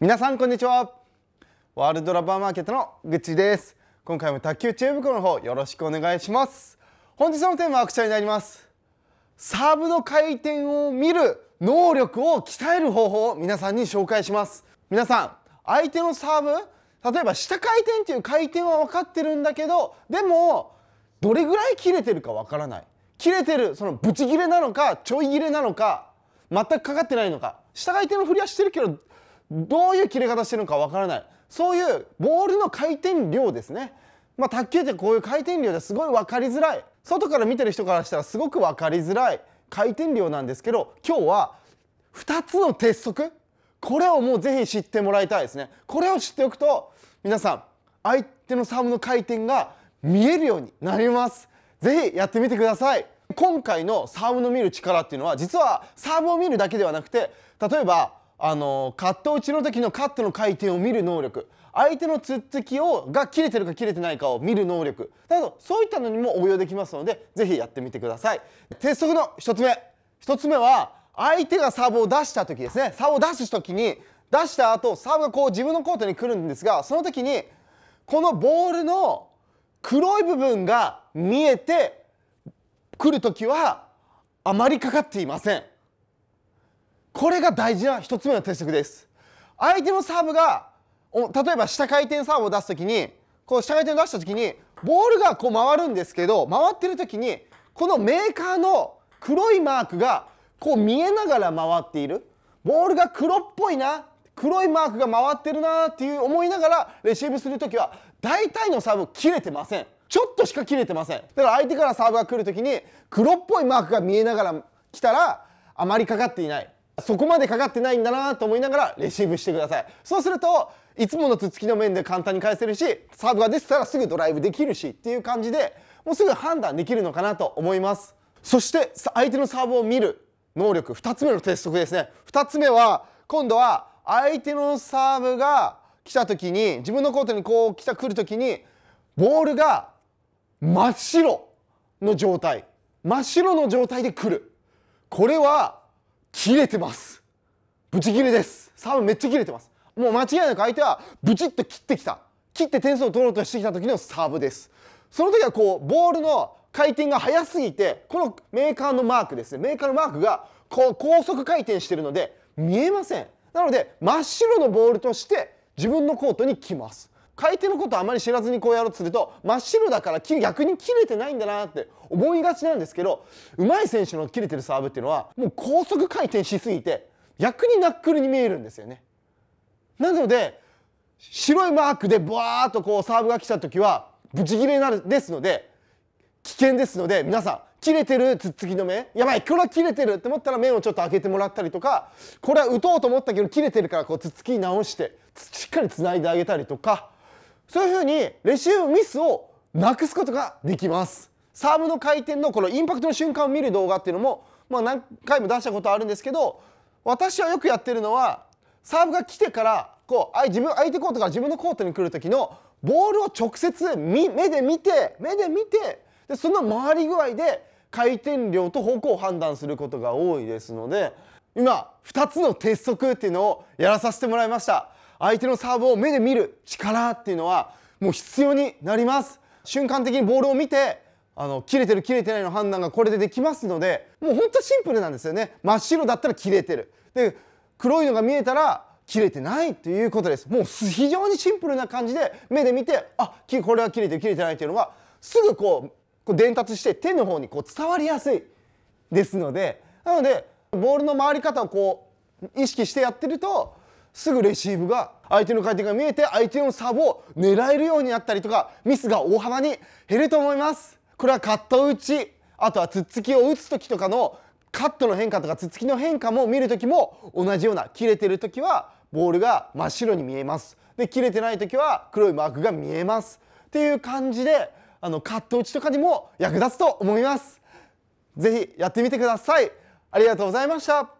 皆さんこんにちはワールドラバーマーケットのぐっちです今回も卓球知恵袋の方よろしくお願いします本日のテーマはこちらになりますサーブの回転を見る能力を鍛える方法を皆さんに紹介します皆さん相手のサーブ例えば下回転っていう回転は分かってるんだけどでもどれぐらい切れてるかわからない切れてるそのブチ切れなのかちょい切れなのか全くかかってないのか下回転の振りはしてるけどどういう切れ方してるのかわからないそういうボールの回転量ですねまあ、卓球ってこういう回転量ですごい分かりづらい外から見てる人からしたらすごく分かりづらい回転量なんですけど今日は2つの鉄則これをもうぜひ知ってもらいたいですねこれを知っておくと皆さん相手のサーブの回転が見えるようになりますぜひやってみてください今回のサーブの見る力っていうのは実はサーブを見るだけではなくて例えばあのカット打ちの時のカットの回転を見る能力相手のツッツキをが切れてるか切れてないかを見る能力などそういったのにも応用できますのでぜひやってみてください鉄則の1つ目1つ目は相手がサーブを出した時ですねサーブを出す時に出した後サーブがこう自分のコートに来るんですがその時にこのボールの黒い部分が見えてくる時はあまりかかっていません。これが大事な1つ目の鉄則です相手のサーブが例えば下回転サーブを出す時にこう下回転を出した時にボールがこう回るんですけど回ってる時にこのメーカーの黒いマークがこう見えながら回っているボールが黒っぽいな黒いマークが回ってるなっていう思いながらレシーブする時は大体のサーブ切れてませんちょっとしか切れてませんだから相手からサーブが来る時に黒っぽいマークが見えながら来たらあまりかかっていないそこまでかかってないんだなと思いながらレシーブしてくださいそうするといつものつつきの面で簡単に返せるしサーブが出てたらすぐドライブできるしっていう感じでもうすぐ判断できるのかなと思いますそして相手のサーブを見る能力2つ目の鉄則ですね2つ目は今度は相手のサーブが来た時に自分のコートにこう来た来る時にボールが真っ白の状態真っ白の状態で来るこれは切れてますブチ切れですサーブめっちゃ切れてますもう間違いなく相手はブチッと切ってきた切って点数を取ろうとしてきた時のサーブですその時はこうボールの回転が速すぎてこのメーカーのマークですねメーカーのマークがこう高速回転してるので見えませんなので真っ白のボールとして自分のコートに来ます買い手のことあまり知らずにこうやろうとすると真っ白だから逆に切れてないんだなって思いがちなんですけどうまい選手の切れてるサーブっていうのはもう高速回転しすぎて逆にナックルに見えるんですよね。なので白いマークでブワーっとこうサーブが来た時はブチギレになるですので危険ですので皆さん切れてるつっつきの目やばいこれは切れてるって思ったら面をちょっと開けてもらったりとかこれは打とうと思ったけど切れてるからこうつっつき直してしっかりつないであげたりとか。そういうふうにレシーブミスをなくすことができますサーブの回転のこのインパクトの瞬間を見る動画っていうのも、まあ、何回も出したことあるんですけど私はよくやってるのはサーブが来てからこう自分相手コートから自分のコートに来る時のボールを直接目で見て目で見てでその回り具合で回転量と方向を判断することが多いですので今2つの鉄則っていうのをやらさせてもらいました。相手のサーブを目で見る力っていうのはもう必要になります瞬間的にボールを見てあの切れてる切れてないの判断がこれでできますのでもうほんとシンプルなんですよね真っ白だったら切れてるで黒いのが見えたら切れてないということですもう非常にシンプルな感じで目で見てあこれは切れてる切れてないっていうのはすぐこうこう伝達して手の方にこう伝わりやすいですのでなのでボールの回り方をこう意識してやってるとすぐレシーブが相手の回転が見えて相手のサーブを狙えるようになったりとかミスが大幅に減ると思いますこれはカット打ちあとはツッツキを打つ時とかのカットの変化とかツッツキの変化も見る時も同じような切れてる時はボールが真っ白に見えますで切れてない時は黒いマークが見えますっていう感じであのカット打ちとかにも役立つと思います是非やってみてくださいありがとうございました